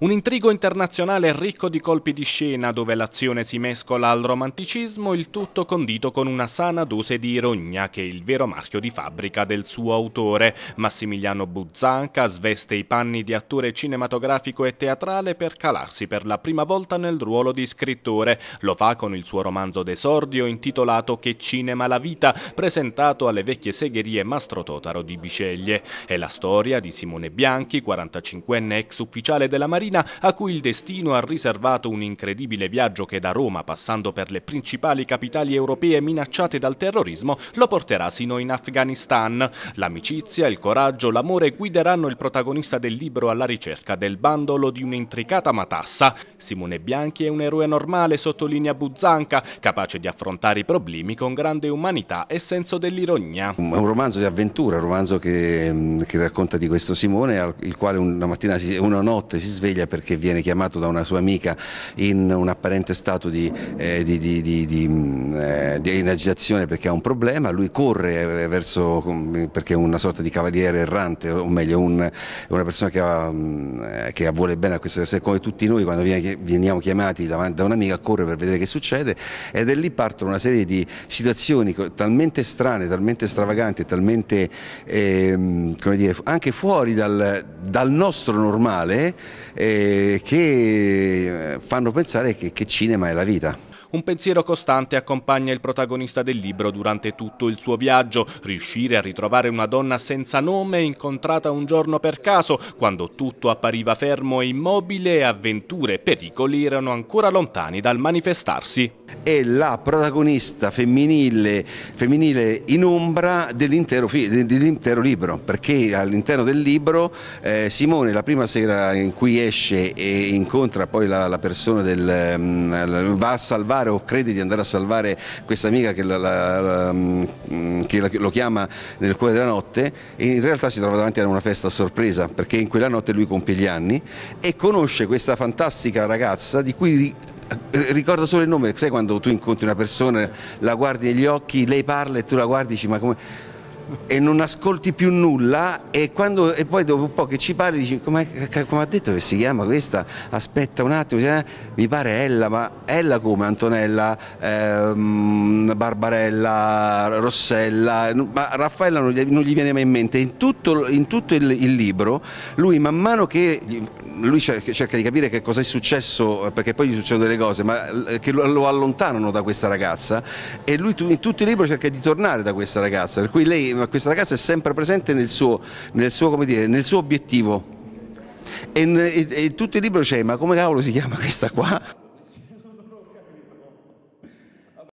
Un intrigo internazionale ricco di colpi di scena dove l'azione si mescola al romanticismo, il tutto condito con una sana dose di ironia che è il vero marchio di fabbrica del suo autore. Massimiliano Buzzanca sveste i panni di attore cinematografico e teatrale per calarsi per la prima volta nel ruolo di scrittore. Lo fa con il suo romanzo d'esordio intitolato Che cinema la vita, presentato alle vecchie segherie Mastro Totaro di Biceglie. È la storia di Simone Bianchi, 45enne ex ufficiale della Marina, Marina, a cui il destino ha riservato un incredibile viaggio che da Roma, passando per le principali capitali europee minacciate dal terrorismo, lo porterà sino in Afghanistan. L'amicizia, il coraggio, l'amore guideranno il protagonista del libro alla ricerca del bandolo di un'intricata matassa. Simone Bianchi è un eroe normale, sottolinea Buzzanca, capace di affrontare i problemi con grande umanità e senso dell'ironia. È un romanzo di avventura, un romanzo che, mm, che racconta di questo Simone, il quale una mattina, una notte si sveglia Sicilia perché viene chiamato da una sua amica in un apparente stato di, eh, di, di, di mm, eh, agitazione perché ha un problema, lui corre eh, verso, mm, perché è una sorta di cavaliere errante, o meglio un, una persona che, ha, mm, eh, che, vuole bene a questa persona, come tutti noi quando veniamo chiamati da, da un'amica corre per vedere che succede ed è lì partono una serie di situazioni talmente strane, talmente stravaganti, talmente eh, dire, anche fuori dal, dal nostro normale. Eh, eh, che eh, fanno pensare che, che cinema è la vita. Un pensiero costante accompagna il protagonista del libro durante tutto il suo viaggio, riuscire a ritrovare una donna senza nome incontrata un giorno per caso, quando tutto appariva fermo e immobile avventure e pericoli erano ancora lontani dal manifestarsi. È la protagonista femminile, femminile in ombra dell'intero, dell libro, perché all'interno del libro eh, Simone la prima sera in cui esce e incontra poi la, la persona del... Um, va a salvare salvare o crede di andare a salvare questa amica che, la, la, la, mm, mm, che lo chiama nel cuore della notte e in realtà si trova davanti a una festa a sorpresa perché in quella notte lui compie gli anni e conosce questa fantastica ragazza di cui ricorda solo il nome, sai quando tu incontri una persona, la guardi negli occhi, lei parla e tu la guardi e dici ma come e non ascolti più nulla e, quando, e poi dopo un po' che ci parli dici come, ha detto che si chiama questa? Aspetta un attimo, eh? mi pare Ella, ma Ella come? Antonella, ehm, Barbarella, Rossella, ma Raffaella non gli, non gli, viene mai in mente. In tutto, in tutto il, il, libro lui man mano che lui cerca di capire che cosa è successo, perché poi gli succedono delle cose, ma eh, che lo allontanano da questa ragazza e lui in tutto il libro cerca di tornare da questa ragazza, per cui lei ma questa ragazza è sempre presente nel suo, nel suo, dire, nel suo obiettivo. E, e, e tutto il libro c'è, ma come cavolo si chiama questa qua?